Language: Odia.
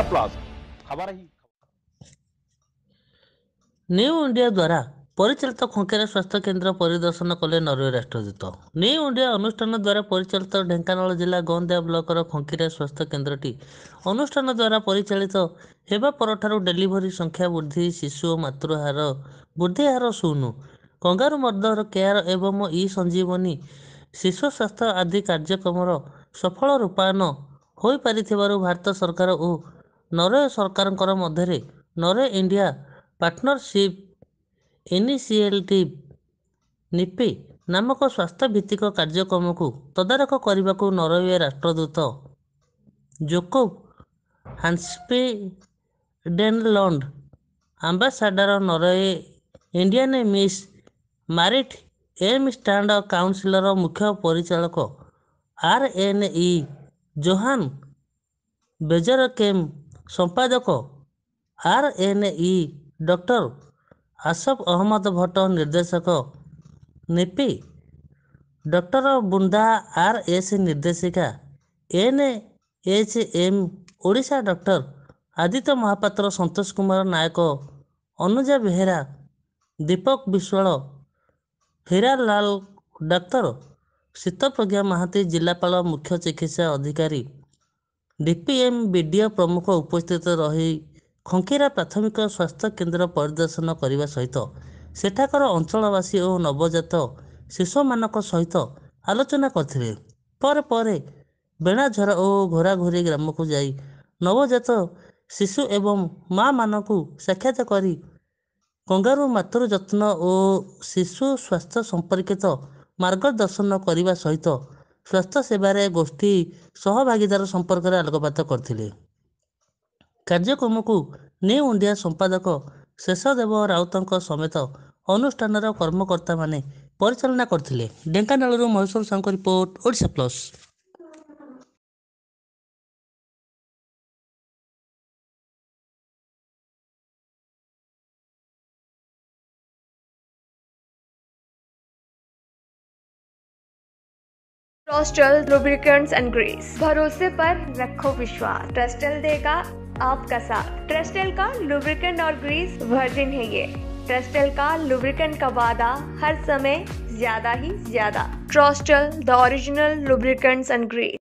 ଆଶା ନ୍ୟୁ ଇଣ୍ଡିଆ ଦ୍ୱାରା ପରିଚାଳିତ ଖଙ୍କେରା ସ୍ୱାସ୍ଥ୍ୟ କେନ୍ଦ୍ର ପରିଦର୍ଶନ କଲେ ନରୱେ ରାଷ୍ଟ୍ରଦୂତ ନ୍ୟୁ ଇଣ୍ଡିଆ ଅନୁଷ୍ଠାନ ଦ୍ୱାରା ପରିଚାଳିତ ଢେଙ୍କାନାଳ ଜିଲ୍ଲା ଗନ୍ଦେଆ ବ୍ଲକର ଖଙ୍କିରା ସ୍ୱାସ୍ଥ୍ୟ କେନ୍ଦ୍ରଟି ଅନୁଷ୍ଠାନ ଦ୍ୱାରା ପରିଚାଳିତ ହେବା ପରଠାରୁ ଡେଲିଭରି ସଂଖ୍ୟା ବୃଦ୍ଧି ଶିଶୁ ଓ ମାତୃହାର ବୃଦ୍ଧି ହାର ଶୂନ କଙ୍ଗାରୁ ମର୍ଦ୍ଦର କେୟାର ଏବଂ ଇ ସଞ୍ଜୀବନୀ ଶିଶୁ ସ୍ୱାସ୍ଥ୍ୟ ଆଦି କାର୍ଯ୍ୟକ୍ରମର ସଫଳ ରୂପାୟନ ହୋଇପାରିଥିବାରୁ ଭାରତ ସରକାର ଓ ନରୱେ ସରକାରଙ୍କ ମଧ୍ୟରେ Norway India partnership initiative NIPI ନାମକ ସ୍ୱାସ୍ଥ୍ୟ ଭିତ୍ତିକ କାର୍ଯ୍ୟକ୍ରମକୁ ତଦାରଖ କରିବାକୁ ନରୱେ ରାଷ୍ଟ୍ରଦୂତ ଜୋକୋ ହାନ୍ସପି ambassador Norway Indian miss Marit ଏମ୍ ଷ୍ଟାଣ୍ଡ କାଉନସିଲର ମୁଖ୍ୟ ପରିଚାଳକ ଆର୍ ଏନ୍ ଇ ଜୋହାନ୍ ବେଜରକେମ୍ ସମ୍ପାଦକ R N E doctor Asaf Ahmad Bhat ନିର୍ଦ୍ଦେଶକ NIPI doctor Bunda R S ନିର୍ଦ୍ଦେଶିକା N H M Odisha doctor Aditya Mahapatra Santosh Kumar Nayak Anuja Behera Dipak Biswal ଲାଲ ଡାକ୍ତର ଶୀତପ୍ରଜ୍ଞା ମହାନ୍ତି ଜିଲ୍ଲାପାଳ ମୁଖ୍ୟ ଚିକିତ୍ସା ଅଧିକାରୀ ଡିପିଏମ୍ ବିଡିଓ ପ୍ରମୁଖ ଉପସ୍ଥିତ ରହି ଖଙ୍କିରା ପ୍ରାଥମିକ ସ୍ୱାସ୍ଥ୍ୟ କେନ୍ଦ୍ର ପରିଦର୍ଶନ କରିବା ସହିତ ସେଠାକାର ଅଞ୍ଚଳବାସୀ ଓ ନବଜାତ ଶିଶୁମାନଙ୍କ ସହିତ ଆଲୋଚନା କରିଥିଲେ ପରେ ପରେ ବେଣାଝର ଓ ଘୋରାଘୋରି ଗ୍ରାମକୁ ଯାଇ ନବଜାତ ଶିଶୁ ଏବଂ ମା ମାନଙ୍କୁ ସାକ୍ଷାତ କରି କଙ୍ଗାରୁ ମାତୃ ଯତ୍ନ ଓ ଶିଶୁ ସ୍ୱାସ୍ଥ୍ୟ ସମ୍ପର୍କିତ ମାର୍ଗଦର୍ଶନ କରିବା ସହିତ ସ୍ୱାସ୍ଥ୍ୟ ସେବାରେ ଗୋଷ୍ଠୀ ସହଭାଗିତାର ସମ୍ପର୍କରେ ଆଲୋକପାତ କରିଥିଲେ କାର୍ଯ୍ୟକ୍ରମକୁ ନ୍ୟୁ ଇଣ୍ଡିଆ ସମ୍ପାଦକ ଶେଷଦେବ ରାଉତଙ୍କ ସମେତ ଅନୁଷ୍ଠାନର କର୍ମକର୍ତ୍ତାମାନେ ପରିଚାଳନା କରିଥିଲେ ଢେଙ୍କାନାଳରୁ ମହେଶ୍ୱର ସାହୁଙ୍କ report Odisha plus Trostel lubricants and grease भरोसे पर रखो विश्वास ट्रस्टल देगा आपका साथ ट्रस्टल का लुब्रिकेंट और ग्रीस वर्जिन है ये ट्रस्टल का लुब्रिकेंट का वादा हर समय ज्यादा ही ज्यादा Trostel the original lubricants and Greece